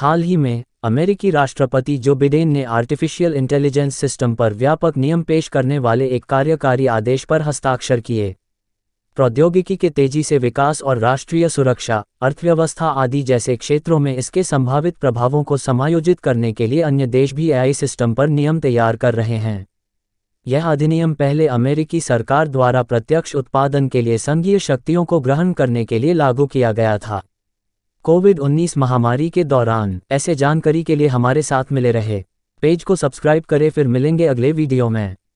हाल ही में अमेरिकी राष्ट्रपति जो बिडेन ने आर्टिफिशियल इंटेलिजेंस सिस्टम पर व्यापक नियम पेश करने वाले एक कार्यकारी आदेश पर हस्ताक्षर किए प्रौद्योगिकी के तेजी से विकास और राष्ट्रीय सुरक्षा अर्थव्यवस्था आदि जैसे क्षेत्रों में इसके संभावित प्रभावों को समायोजित करने के लिए अन्य देश भी एआई सिस्टम पर नियम तैयार कर रहे हैं यह अधिनियम पहले अमेरिकी सरकार द्वारा प्रत्यक्ष उत्पादन के लिए संघीय शक्तियों को ग्रहण करने के लिए लागू किया गया था कोविड 19 महामारी के दौरान ऐसे जानकारी के लिए हमारे साथ मिले रहे पेज को सब्सक्राइब करें फिर मिलेंगे अगले वीडियो में